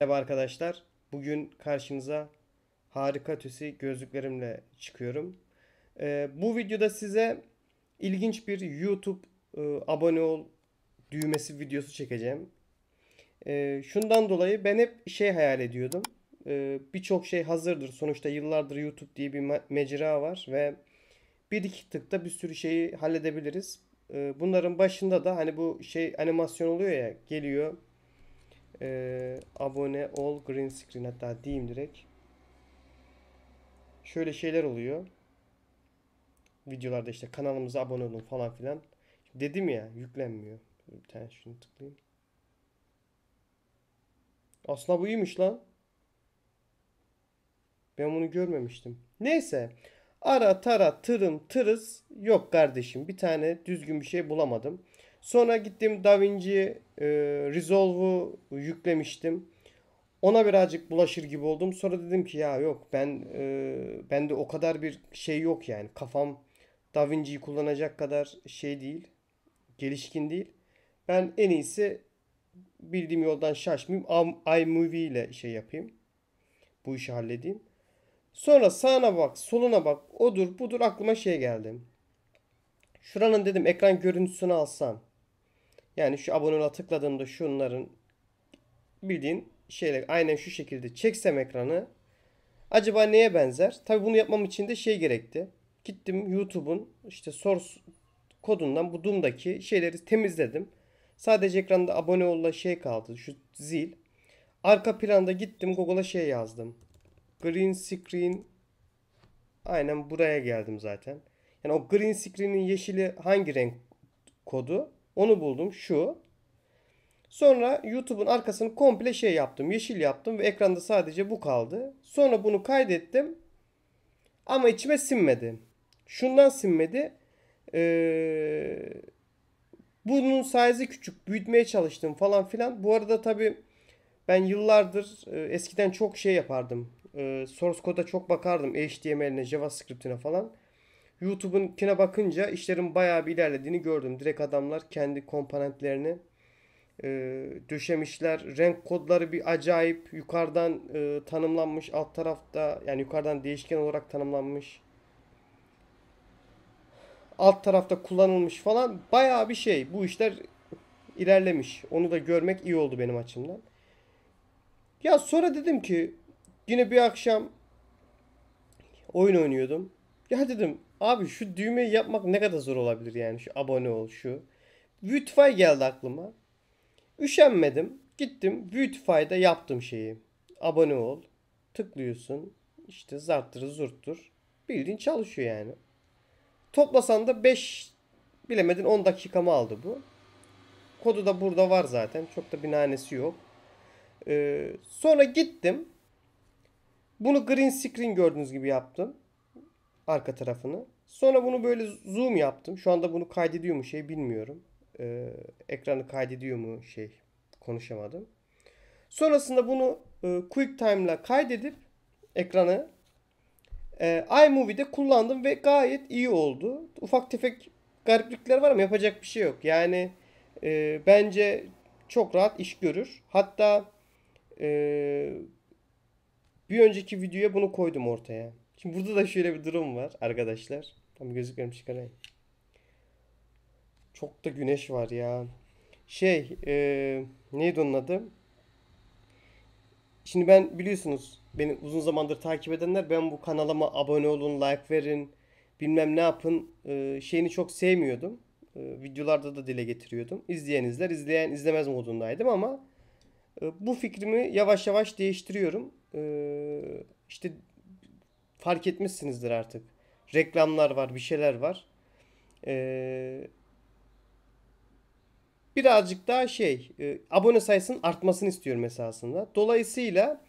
Merhaba arkadaşlar. Bugün karşınıza harika tüsi gözlüklerimle çıkıyorum. Ee, bu videoda size ilginç bir YouTube e, abone ol düğmesi videosu çekeceğim. E, şundan dolayı ben hep şey hayal ediyordum. E, Birçok şey hazırdır. Sonuçta yıllardır YouTube diye bir mecra var ve bir iki tıkta bir sürü şeyi halledebiliriz. E, bunların başında da hani bu şey animasyon oluyor ya geliyor e, abone ol green screen hatta diyeyim direkt. Şöyle şeyler oluyor. Videolarda işte kanalımıza abone olun falan filan. dedim ya yüklenmiyor. Bir tane şunu tıklayayım. Aslında bu iyiymiş lan. Ben bunu görmemiştim. Neyse. Ara tara tırım tırız yok kardeşim. Bir tane düzgün bir şey bulamadım. Sonra gittim DaVinci e, Resolve'u yüklemiştim. Ona birazcık bulaşır gibi oldum. Sonra dedim ki ya yok ben e, bende o kadar bir şey yok yani. Kafam DaVinci'yi kullanacak kadar şey değil. Gelişkin değil. Ben en iyisi bildiğim yoldan şaşmayayım. iMovie ile şey yapayım. Bu işi halledeyim. Sonra sağına bak, soluna bak, odur budur aklıma şey geldi. Şuranın dedim ekran görüntüsünü alsam. Yani şu aboneliğe tıkladığımda şunların bildiğin şeyler aynen şu şekilde çeksem ekranı acaba neye benzer? Tabi bunu yapmam için de şey gerekti. Gittim YouTube'un işte source kodundan bu Doom'daki şeyleri temizledim. Sadece ekranda abone olla şey kaldı. Şu zil. Arka planda gittim Google'a şey yazdım. Green screen aynen buraya geldim zaten. Yani o green screen'in yeşili hangi renk kodu? Onu buldum. Şu. Sonra YouTube'un arkasını komple şey yaptım. Yeşil yaptım ve ekranda sadece bu kaldı. Sonra bunu kaydettim. Ama içime sinmedi. Şundan sinmedi. Ee, bunun size'ı küçük. Büyütmeye çalıştım falan filan. Bu arada tabi ben yıllardır e, eskiden çok şey yapardım. E, source code'a çok bakardım. HTML'ine, JavaScript'ine falan. YouTube'unkine bakınca işlerin bayağı bir ilerlediğini gördüm. Direkt adamlar kendi komponentlerini e, döşemişler. Renk kodları bir acayip yukarıdan e, tanımlanmış. Alt tarafta yani yukarıdan değişken olarak tanımlanmış. Alt tarafta kullanılmış falan. Bayağı bir şey. Bu işler ilerlemiş. Onu da görmek iyi oldu benim açımdan. Ya sonra dedim ki yine bir akşam oyun oynuyordum. Ya dedim Abi şu düğmeyi yapmak ne kadar zor olabilir yani şu abone ol şu. Beautify geldi aklıma. Üşenmedim. Gittim Beautify'da yaptım şeyi. Abone ol. Tıklıyorsun. İşte zarttır zurttur. Bildiğin çalışıyor yani. Toplasan da 5 bilemedin 10 dakikamı aldı bu. Kodu da burada var zaten. Çok da bir nanesi yok. Ee, sonra gittim. Bunu green screen gördüğünüz gibi yaptım. Arka tarafını. Sonra bunu böyle zoom yaptım. Şu anda bunu kaydediyor mu şey bilmiyorum. Ee, ekranı kaydediyor mu şey konuşamadım. Sonrasında bunu e, ile kaydedip ekranı e, iMovie'de kullandım ve gayet iyi oldu. Ufak tefek gariplikler var ama yapacak bir şey yok. Yani e, bence çok rahat iş görür. Hatta e, bir önceki videoya bunu koydum ortaya. Şimdi burada da şöyle bir durum var arkadaşlar. Tam gözlüklerimi çıkarayım. Çok da güneş var ya. Şey e, neydi onun adı? Şimdi ben biliyorsunuz beni uzun zamandır takip edenler ben bu kanalıma abone olun, like verin, bilmem ne yapın e, şeyini çok sevmiyordum. E, videolarda da dile getiriyordum. İzleyen izler, izleyen izlemez modundaydım ama e, bu fikrimi yavaş yavaş değiştiriyorum. E, işte fark etmişsinizdir artık. Reklamlar var, bir şeyler var. Ee, birazcık daha şey, e, abone sayısının artmasını istiyorum esasında. Dolayısıyla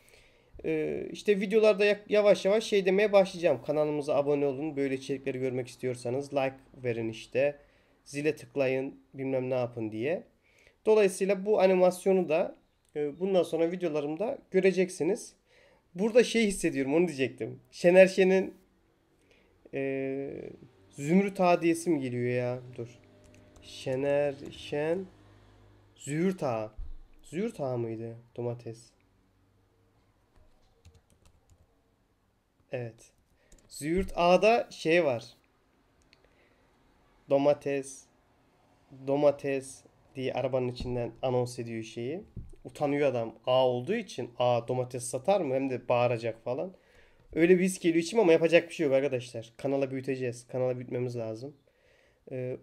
e, işte videolarda yavaş yavaş şey demeye başlayacağım. Kanalımıza abone olun, böyle içerikleri görmek istiyorsanız like verin işte. Zile tıklayın, bilmem ne yapın diye. Dolayısıyla bu animasyonu da e, bundan sonra videolarımda göreceksiniz burada şey hissediyorum onu diyecektim. Şener Şen'in e, Zümrüt Ağa diyesi mi geliyor ya? Dur. Şener Şen Zümrüt Ağa. Zümrüt Ağa mıydı? Domates. Evet. Zümrüt Ağa'da şey var. Domates. Domates diye arabanın içinden anons ediyor şeyi. Utanıyor adam. A olduğu için A domates satar mı? Hem de bağıracak falan. Öyle bir his geliyor içim ama yapacak bir şey yok arkadaşlar. Kanala büyüteceğiz. Kanala büyütmemiz lazım. Ee,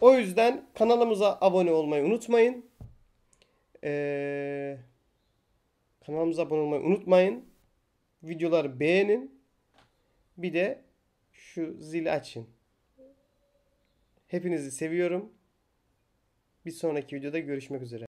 o yüzden kanalımıza abone olmayı unutmayın. Ee, kanalımıza abone olmayı unutmayın. Videoları beğenin. Bir de şu zili açın. Hepinizi seviyorum. Bir sonraki videoda görüşmek üzere.